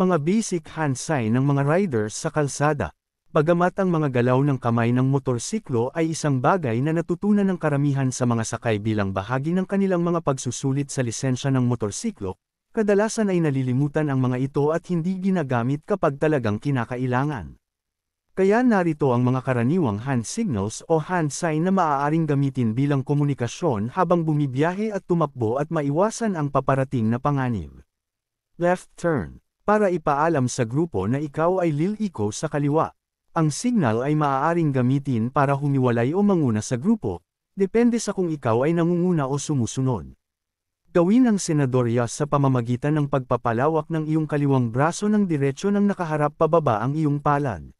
Mga basic hand sign ng mga riders sa kalsada. Bagamat ang mga galaw ng kamay ng motorsiklo ay isang bagay na natutunan ng karamihan sa mga sakay bilang bahagi ng kanilang mga pagsusulit sa lisensya ng motorsiklo, kadalasan ay nalilimutan ang mga ito at hindi ginagamit kapag talagang kinakailangan. Kaya narito ang mga karaniwang hand signals o hand sign na maaaring gamitin bilang komunikasyon habang bumibiyahe at tumakbo at maiwasan ang paparating na panganib. Left turn. Para ipaalam sa grupo na ikaw ay liliko sa kaliwa. Ang signal ay maaaring gamitin para humiwalay o manguna sa grupo, depende sa kung ikaw ay nangunguna o sumusunod. Gawin ang senadorya sa pamamagitan ng pagpapalawak ng iyong kaliwang braso ng diretsyo ng nakaharap pababa ang iyong palad.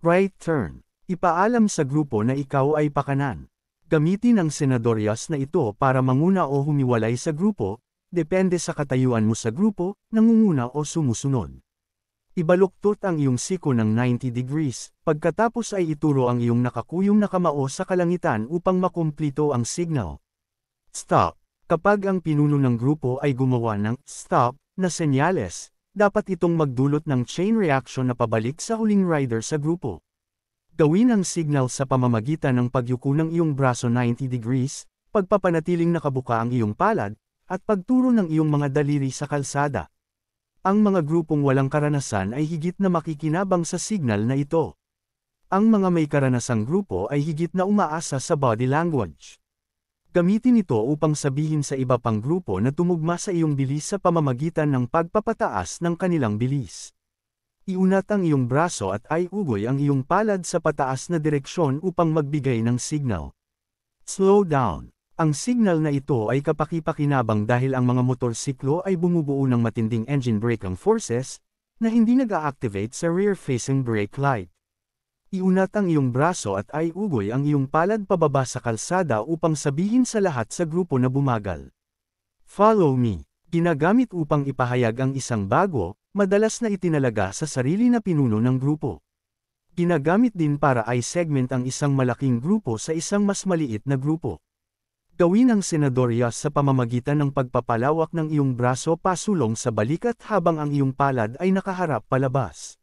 Right turn. Ipaalam sa grupo na ikaw ay pakanan. Gamitin ang senadoryas na ito para manguna o humiwalay sa grupo, depende sa katayuan mo sa grupo, nangunguna o sumusunod. Ibaluktot ang iyong siko ng 90 degrees, pagkatapos ay ituro ang iyong nakakuyong nakamao sa kalangitan upang makumplito ang signal. Stop. Kapag ang pinuno ng grupo ay gumawa ng stop na senyales, dapat itong magdulot ng chain reaction na pabalik sa huling rider sa grupo. Gawin ang signal sa pamamagitan ng pagyuko ng iyong braso 90 degrees, pagpapanatiling nakabuka ang iyong palad, at pagturo ng iyong mga daliri sa kalsada. Ang mga grupong walang karanasan ay higit na makikinabang sa signal na ito. Ang mga may karanasang grupo ay higit na umaasa sa body language. Gamitin ito upang sabihin sa iba pang grupo na tumugma sa iyong bilis sa pamamagitan ng pagpapataas ng kanilang bilis. Iunat ang iyong braso at iugoy ang iyong palad sa pataas na direksyon upang magbigay ng signal. Slow down. Ang signal na ito ay kapakipakinabang dahil ang mga motorsiklo ay bumubuo ng matinding engine braking forces na hindi nag-a-activate sa rear-facing brake light. Iunat ang iyong braso at ay ugoy ang iyong palad pababa sa kalsada upang sabihin sa lahat sa grupo na bumagal. Follow me. Ginagamit upang ipahayag ang isang bago, madalas na itinalaga sa sarili na pinuno ng grupo. Ginagamit din para ay segment ang isang malaking grupo sa isang mas maliit na grupo. Gawin ang senadoryas sa pamamagitan ng pagpapalawak ng iyong braso pasulong sa balikat habang ang iyong palad ay nakaharap palabas.